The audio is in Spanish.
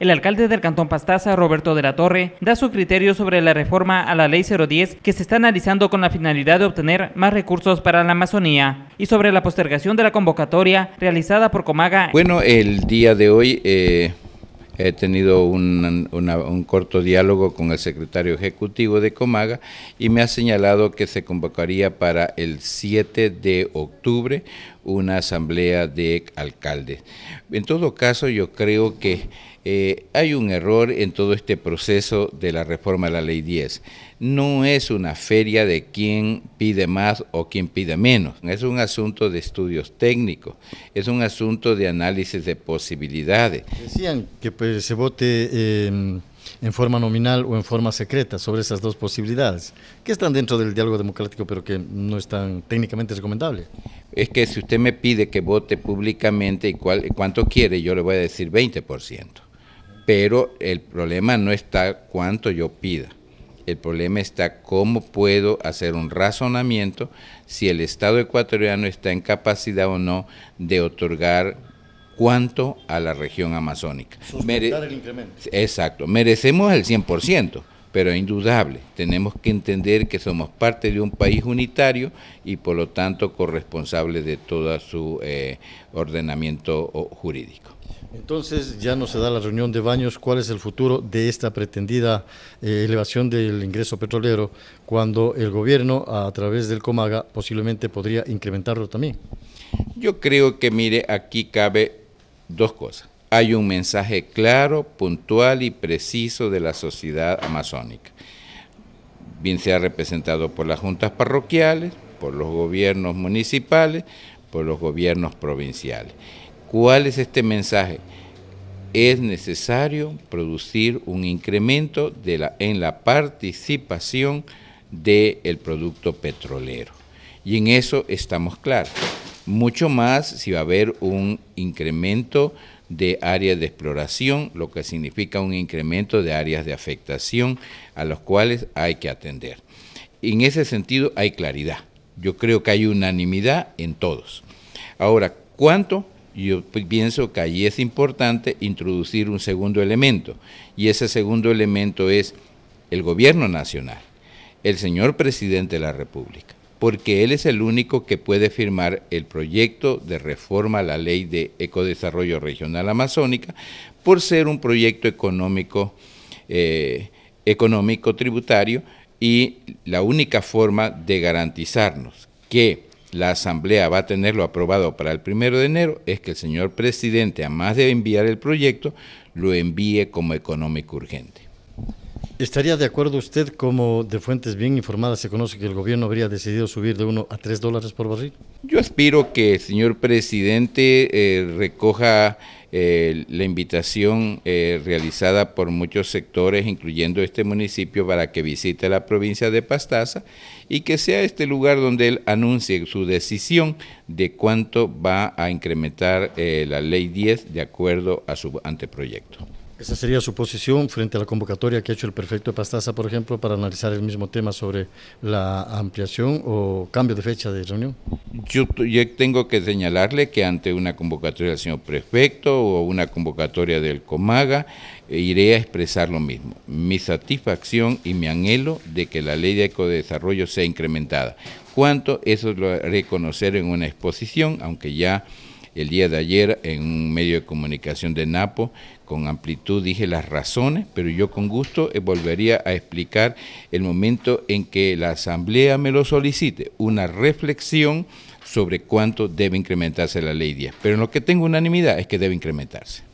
El alcalde del Cantón Pastaza, Roberto de la Torre, da su criterio sobre la reforma a la Ley 010 que se está analizando con la finalidad de obtener más recursos para la Amazonía y sobre la postergación de la convocatoria realizada por Comaga. Bueno, el día de hoy eh, he tenido un, un corto diálogo con el secretario ejecutivo de Comaga y me ha señalado que se convocaría para el 7 de octubre una asamblea de alcaldes. En todo caso, yo creo que eh, hay un error en todo este proceso de la reforma de la Ley 10. No es una feria de quién pide más o quién pide menos. Es un asunto de estudios técnicos, es un asunto de análisis de posibilidades. Decían que pues, se vote... Em, en forma nominal o en forma secreta sobre esas dos posibilidades, que están dentro del diálogo democrático, pero que no están técnicamente recomendables. Es que si usted me pide que vote públicamente y cuál, cuánto quiere, yo le voy a decir 20%. Pero el problema no está cuánto yo pida. El problema está cómo puedo hacer un razonamiento si el Estado ecuatoriano está en capacidad o no de otorgar cuanto a la región amazónica. el incremento. Exacto, merecemos el 100%, pero es indudable, tenemos que entender que somos parte de un país unitario y por lo tanto corresponsable de todo su eh, ordenamiento jurídico. Entonces ya no se da la reunión de baños. ¿Cuál es el futuro de esta pretendida eh, elevación del ingreso petrolero cuando el gobierno a través del Comaga posiblemente podría incrementarlo también? Yo creo que mire, aquí cabe dos cosas. Hay un mensaje claro, puntual y preciso de la sociedad amazónica. Bien sea representado por las juntas parroquiales, por los gobiernos municipales, por los gobiernos provinciales. ¿Cuál es este mensaje? Es necesario producir un incremento en la participación del producto petrolero. Y en eso estamos claros. Mucho más si va a haber un incremento de áreas de exploración, lo que significa un incremento de áreas de afectación a los cuales hay que atender. En ese sentido hay claridad. Yo creo que hay unanimidad en todos. Ahora, ¿cuánto? Yo pienso que ahí es importante introducir un segundo elemento y ese segundo elemento es el gobierno nacional, el señor presidente de la República porque él es el único que puede firmar el proyecto de reforma a la ley de ecodesarrollo regional amazónica por ser un proyecto económico, eh, económico tributario y la única forma de garantizarnos que la Asamblea va a tenerlo aprobado para el primero de enero es que el señor presidente, además de enviar el proyecto, lo envíe como económico urgente. ¿Estaría de acuerdo usted, como de fuentes bien informadas se conoce, que el gobierno habría decidido subir de 1 a 3 dólares por barril? Yo aspiro que el señor presidente eh, recoja eh, la invitación eh, realizada por muchos sectores, incluyendo este municipio, para que visite la provincia de Pastaza y que sea este lugar donde él anuncie su decisión de cuánto va a incrementar la ley 10 de acuerdo a su anteproyecto. Esa sería su posición frente a la convocatoria que ha hecho el prefecto de Pastaza, por ejemplo, para analizar el mismo tema sobre la ampliación o cambio de fecha de reunión. Yo, yo tengo que señalarle que ante una convocatoria del señor prefecto o una convocatoria del Comaga, eh, iré a expresar lo mismo, mi satisfacción y mi anhelo de que la ley de ecodesarrollo sea incrementada. ¿Cuánto? eso lo haré conocer en una exposición, aunque ya el día de ayer en un medio de comunicación de Napo. Con amplitud dije las razones, pero yo con gusto eh, volvería a explicar el momento en que la Asamblea me lo solicite, una reflexión sobre cuánto debe incrementarse la ley 10. Pero en lo que tengo unanimidad es que debe incrementarse.